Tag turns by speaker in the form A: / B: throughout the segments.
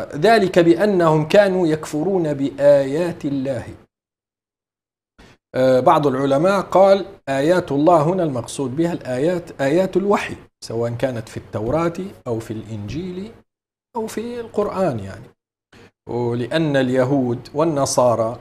A: ذلك بأنهم كانوا يكفرون بآيات الله آه، بعض العلماء قال آيات الله هنا المقصود بها الآيات آيات الوحي سواء كانت في التوراة أو في الإنجيل أو في القرآن يعني ولأن اليهود والنصارى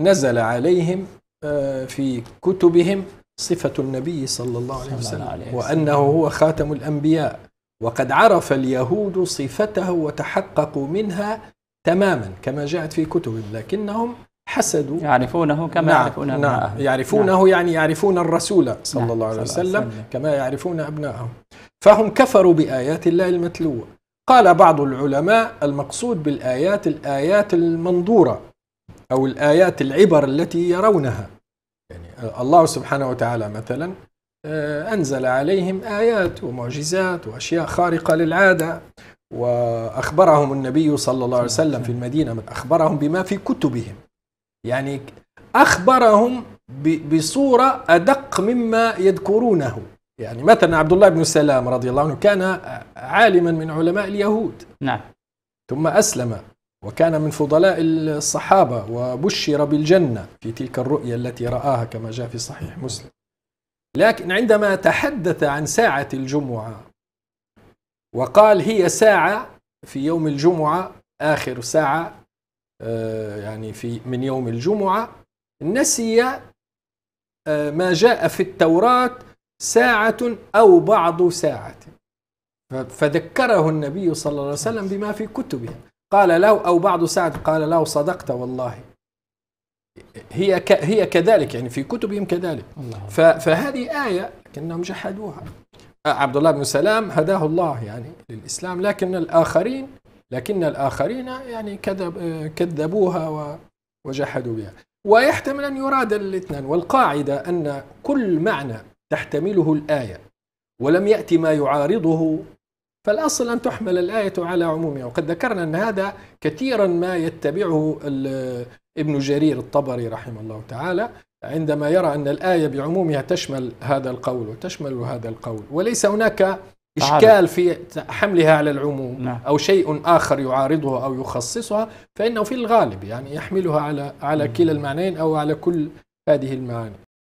A: نزل عليهم آه، في كتبهم صفة النبي صلى الله عليه وسلم وأنه هو خاتم الأنبياء وقد عرف اليهود صفته وتحققوا منها تماما كما جاءت في كتبهم لكنهم حسدوا يعرفونه كما نعم يعرفون نعم أبناءهم نعم. يعرفونه نعم يعني يعرفون الرسول صلى نعم الله عليه وسلم كما يعرفون أبنائهم فهم كفروا بآيات الله المتلوة قال بعض العلماء المقصود بالآيات الآيات المنظورة أو الآيات العبر التي يرونها يعني الله سبحانه وتعالى مثلا آه، أنزل عليهم آيات ومعجزات وأشياء خارقة للعادة وأخبرهم النبي صلى الله عليه وسلم في المدينة أخبرهم بما في كتبهم يعني أخبرهم بصورة أدق مما يذكرونه يعني مثلا عبد الله بن سلام رضي الله عنه كان عالما من علماء اليهود نعم ثم أسلم وكان من فضلاء الصحابة وبشر بالجنة في تلك الرؤيا التي رآها كما جاء في صحيح مسلم لكن عندما تحدث عن ساعة الجمعة وقال هي ساعة في يوم الجمعة آخر ساعة آه، يعني في من يوم الجمعة نسي آه، ما جاء في التوراة ساعة أو بعض ساعة فذكره النبي صلى الله عليه وسلم بما في كتبه قال له أو بعض ساعة قال له صدقت والله هي هي كذلك يعني في كتبهم كذلك فهذه آية لكنهم جحدوها عبد الله بن سلام هداه الله يعني للإسلام لكن الآخرين لكن الآخرين يعني كذب كذبوها وجحدوا بها ويحتمل أن يراد الاثنان والقاعدة أن كل معنى تحتمله الآية ولم يأتي ما يعارضه فالأصل أن تحمل الآية على عمومها وقد ذكرنا أن هذا كثيرا ما يتبعه ابن جرير الطبري رحمه الله تعالى عندما يرى أن الآية بعمومها تشمل هذا القول وتشمل هذا القول وليس هناك إشكال في حملها على العموم نعم. أو شيء آخر يعارضها أو يخصصها فإنه في الغالب يعني يحملها على على كلا المعنيين أو على كل هذه المعاني